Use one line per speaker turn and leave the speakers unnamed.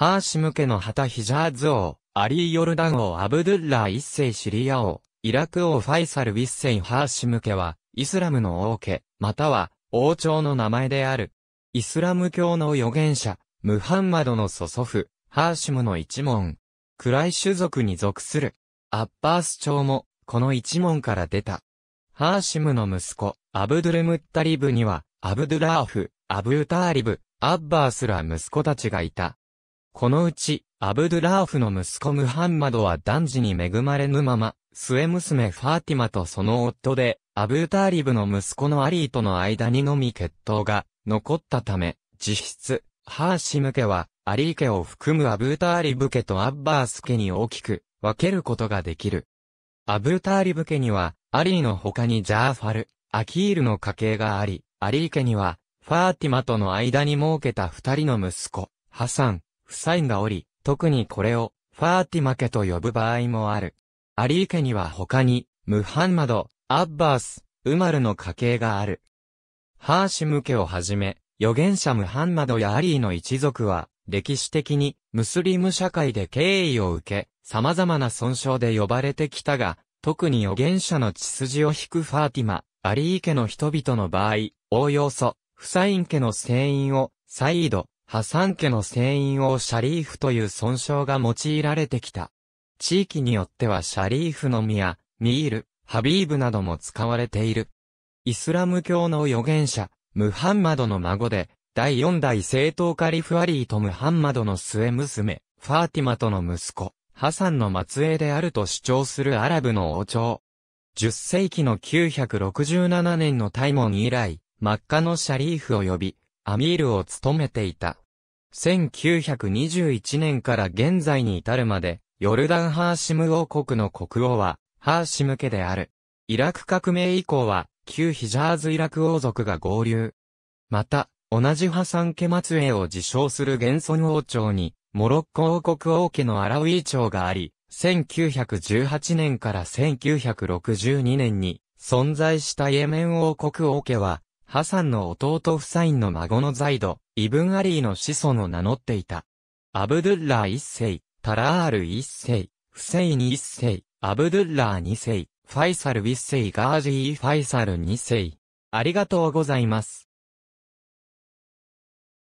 ハーシム家の旗ヒジャーズ王、アリー・ヨルダン王アブドゥッラー一世シリア王、イラク王ファイサル・ウィッセイ・ハーシム家は、イスラムの王家、または、王朝の名前である。イスラム教の預言者、ムハンマドの祖祖父、ハーシムの一門。クライ種族に属する。アッバース朝も、この一門から出た。ハーシムの息子、アブドゥルムッタリブには、アブドゥラーフ、アブーターリブ、アッバースら息子たちがいた。このうち、アブドゥラーフの息子ムハンマドは男児に恵まれぬまま、末娘ファーティマとその夫で、アブーターリブの息子のアリーとの間にのみ血統が残ったため、実質、ハーシム家は、アリー家を含むアブーターリブ家とアッバース家に大きく分けることができる。アブーターリブ家には、アリーの他にジャーファル、アキールの家系があり、アリー家には、ファーティマとの間に設けた二人の息子、ハサン、夫妻がおり、特にこれを、ファーティマ家と呼ぶ場合もある。アリー家には他に、ムハンマド、アッバース、ウマルの家系がある。ハーシム家をはじめ、預言者ムハンマドやアリーの一族は、歴史的にムスリム社会で敬意を受け、様々な損傷で呼ばれてきたが、特に預言者の血筋を引くファーティマ、アリー家の人々の場合、おおよそ、フサイン家の船員を、サイード、ハサン家の船員をシャリーフという尊称が用いられてきた。地域によってはシャリーフの宮、ミール、ハビーブなども使われている。イスラム教の預言者、ムハンマドの孫で、第四代正統カリフアリーとムハンマドの末娘、ファーティマとの息子、ハサンの末裔であると主張するアラブの王朝。10世紀の967年の大門以来、真っ赤のシャリーフを呼び、アミールを務めていた。1921年から現在に至るまで、ヨルダン・ハーシム王国の国王は、ハーシム家である。イラク革命以降は、旧ヒジャーズ・イラク王族が合流。また、同じハサン家末裔を自称する現存王朝に、モロッコ王国王家のアラウィー朝があり、1918年から1962年に存在したイエメン王国王家はハサンの弟フサインの孫のザイド、イブン・アリーの子孫を名乗っていた。アブドゥッラー一世、タラール一世、フセイン一世、アブドゥッラー二世、ファイサル一世、ガージー・ファイサル二世。ありがとうございます。